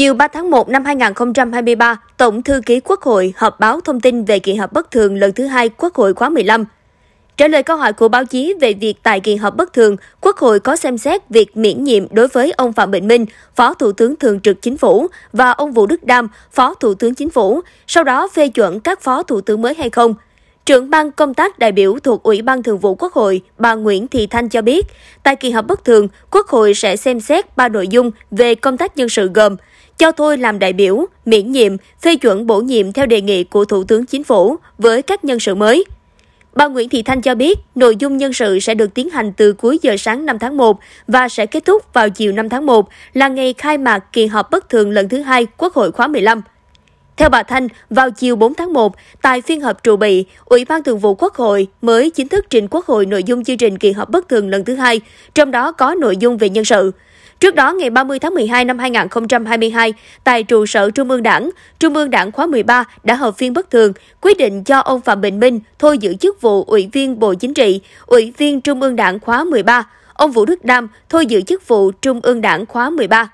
Chiều 3 tháng 1 năm 2023, Tổng thư ký Quốc hội họp báo thông tin về kỳ họp bất thường lần thứ hai Quốc hội khóa 15. Trả lời câu hỏi của báo chí về việc tại kỳ họp bất thường, Quốc hội có xem xét việc miễn nhiệm đối với ông Phạm Bình Minh, Phó Thủ tướng Thường trực Chính phủ và ông Vũ Đức Đam, Phó Thủ tướng Chính phủ, sau đó phê chuẩn các Phó Thủ tướng mới hay không – Trưởng ban công tác đại biểu thuộc Ủy ban Thường vụ Quốc hội, bà Nguyễn Thị Thanh cho biết, tại kỳ họp bất thường, Quốc hội sẽ xem xét ba nội dung về công tác nhân sự gồm cho thôi làm đại biểu, miễn nhiệm, phê chuẩn bổ nhiệm theo đề nghị của Thủ tướng Chính phủ với các nhân sự mới. Bà Nguyễn Thị Thanh cho biết, nội dung nhân sự sẽ được tiến hành từ cuối giờ sáng 5 tháng 1 và sẽ kết thúc vào chiều 5 tháng 1 là ngày khai mạc kỳ họp bất thường lần thứ hai Quốc hội khóa 15. Theo bà Thanh, vào chiều 4 tháng 1, tại phiên họp trụ bị, Ủy ban Thường vụ Quốc hội mới chính thức trình Quốc hội nội dung chương trình kỳ họp bất thường lần thứ hai, trong đó có nội dung về nhân sự. Trước đó, ngày 30 tháng 12 năm 2022, tại trụ sở Trung ương Đảng, Trung ương Đảng khóa 13 đã họp phiên bất thường, quyết định cho ông Phạm Bình Minh thôi giữ chức vụ Ủy viên Bộ Chính trị, Ủy viên Trung ương Đảng khóa 13, ông Vũ Đức Đam thôi giữ chức vụ Trung ương Đảng khóa 13.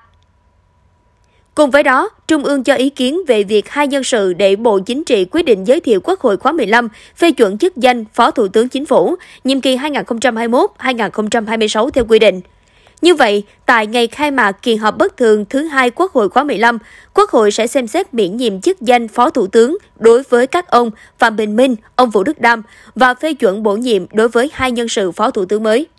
Cùng với đó, Trung ương cho ý kiến về việc hai nhân sự để Bộ Chính trị quyết định giới thiệu Quốc hội khóa 15 phê chuẩn chức danh Phó Thủ tướng Chính phủ, nhiệm kỳ 2021-2026 theo quy định. Như vậy, tại ngày khai mạc kỳ họp bất thường thứ hai Quốc hội khóa 15, Quốc hội sẽ xem xét miễn nhiệm chức danh Phó Thủ tướng đối với các ông Phạm Bình Minh, ông Vũ Đức Đam và phê chuẩn bổ nhiệm đối với hai nhân sự Phó Thủ tướng mới.